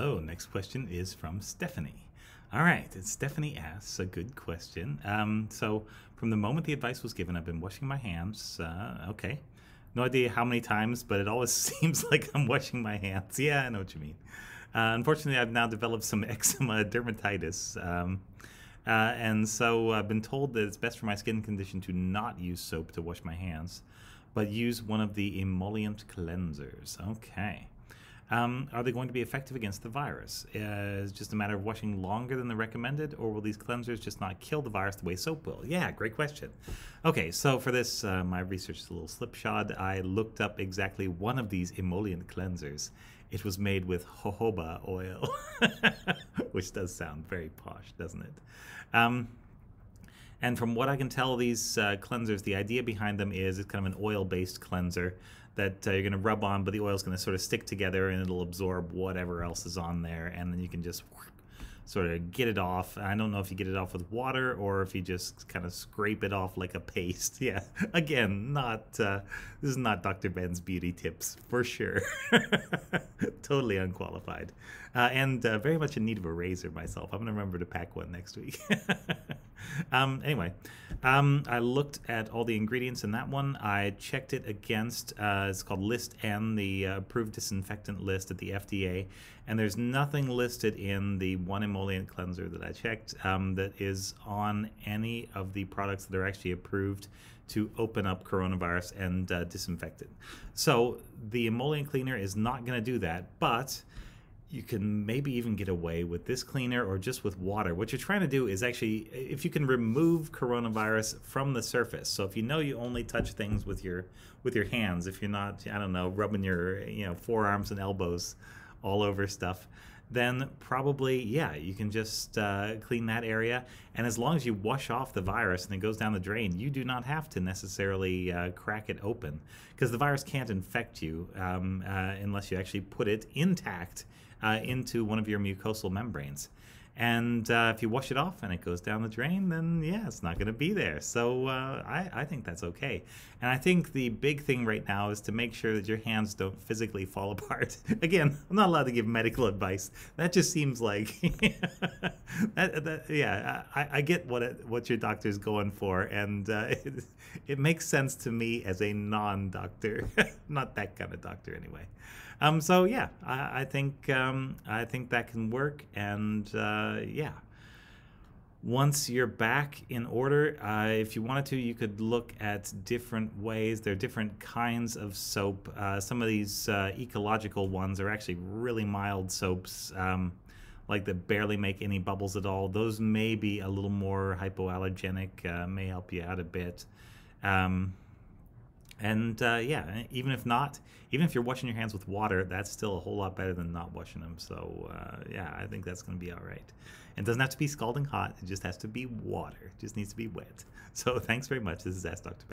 Hello. Next question is from Stephanie. All right. And Stephanie asks a good question. Um, so, from the moment the advice was given, I've been washing my hands. Uh, okay. No idea how many times, but it always seems like I'm washing my hands. Yeah, I know what you mean. Uh, unfortunately, I've now developed some eczema dermatitis. Um, uh, and so I've been told that it's best for my skin condition to not use soap to wash my hands, but use one of the emollient cleansers. Okay. Um, are they going to be effective against the virus? Uh, just a matter of washing longer than the recommended, or will these cleansers just not kill the virus the way soap will? Yeah, great question. Okay, so for this, uh, my research is a little slipshod. I looked up exactly one of these emollient cleansers. It was made with jojoba oil, which does sound very posh, doesn't it? Um, and from what I can tell, these uh, cleansers, the idea behind them is it's kind of an oil based cleanser that uh, you're going to rub on, but the oil's going to sort of stick together and it'll absorb whatever else is on there. And then you can just sort of get it off. I don't know if you get it off with water or if you just kind of scrape it off like a paste. Yeah, again, not uh, this is not Dr. Ben's beauty tips for sure. totally unqualified, uh, and uh, very much in need of a razor myself. I'm gonna remember to pack one next week. um, anyway, um, I looked at all the ingredients in that one. I checked it against, uh, it's called List N, the uh, approved disinfectant list at the FDA. And there's nothing listed in the one emollient cleanser that I checked um, that is on any of the products that are actually approved to open up coronavirus and uh, disinfect it. So the emollient cleaner is not going to do that, but you can maybe even get away with this cleaner or just with water. What you're trying to do is actually, if you can remove coronavirus from the surface. So if you know you only touch things with your with your hands, if you're not, I don't know, rubbing your you know forearms and elbows all over stuff, then probably, yeah, you can just uh, clean that area. And as long as you wash off the virus and it goes down the drain, you do not have to necessarily uh, crack it open because the virus can't infect you um, uh, unless you actually put it intact uh, into one of your mucosal membranes. And uh, if you wash it off and it goes down the drain, then yeah, it's not going to be there. So uh, I, I think that's okay. And I think the big thing right now is to make sure that your hands don't physically fall apart. Again, I'm not allowed to give medical advice. That just seems like, that, that, yeah, I, I, get what it, what your doctor's going for, and uh, it, it makes sense to me as a non-doctor, not that kind of doctor anyway. Um, so yeah, I, I think um, I think that can work, and uh, yeah. Once you're back in order, uh, if you wanted to, you could look at different ways. There are different kinds of soap. Uh, some of these uh, ecological ones are actually really mild soaps, um, like that barely make any bubbles at all. Those may be a little more hypoallergenic, uh, may help you out a bit. Um, and uh, yeah, even if not, even if you're washing your hands with water, that's still a whole lot better than not washing them. So uh, yeah, I think that's going to be all right. It doesn't have to be scalding hot. It just has to be water. It just needs to be wet. So thanks very much. This is Ask Dr.